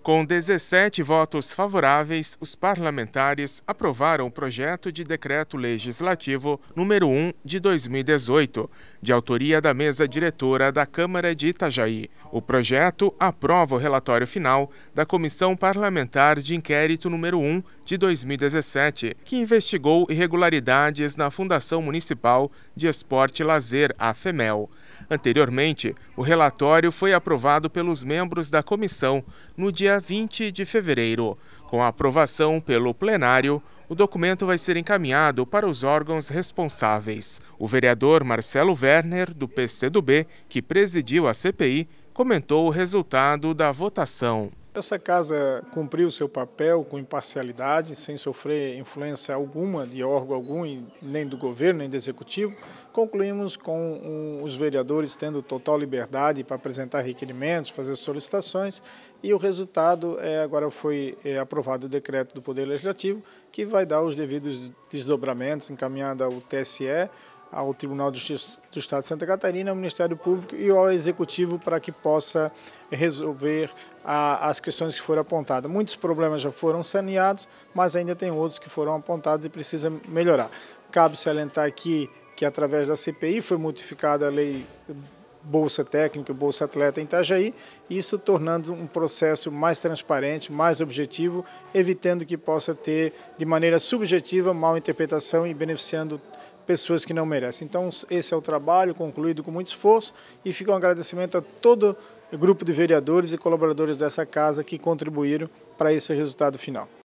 Com 17 votos favoráveis, os parlamentares aprovaram o projeto de decreto legislativo número 1 de 2018, de autoria da mesa diretora da Câmara de Itajaí. O projeto aprova o relatório final da Comissão Parlamentar de Inquérito número 1 de 2017, que investigou irregularidades na Fundação Municipal de Esporte e Lazer, a FEMEL. Anteriormente, o relatório foi aprovado pelos membros da comissão no dia 20 de fevereiro. Com a aprovação pelo plenário, o documento vai ser encaminhado para os órgãos responsáveis. O vereador Marcelo Werner, do PCdoB, que presidiu a CPI, comentou o resultado da votação. Essa casa cumpriu seu papel com imparcialidade, sem sofrer influência alguma de órgão algum, nem do governo, nem do executivo. Concluímos com os vereadores tendo total liberdade para apresentar requerimentos, fazer solicitações, e o resultado é agora foi é, aprovado o decreto do Poder Legislativo, que vai dar os devidos desdobramentos encaminhado ao TSE ao Tribunal de Justiça do Estado de Santa Catarina, ao Ministério Público e ao Executivo para que possa resolver a, as questões que foram apontadas. Muitos problemas já foram saneados, mas ainda tem outros que foram apontados e precisa melhorar. Cabe salientar aqui que através da CPI foi modificada a lei Bolsa Técnica, Bolsa Atleta em Itajaí, isso tornando um processo mais transparente, mais objetivo, evitando que possa ter, de maneira subjetiva, mal interpretação e beneficiando todos pessoas que não merecem. Então, esse é o trabalho concluído com muito esforço e fica um agradecimento a todo o grupo de vereadores e colaboradores dessa casa que contribuíram para esse resultado final.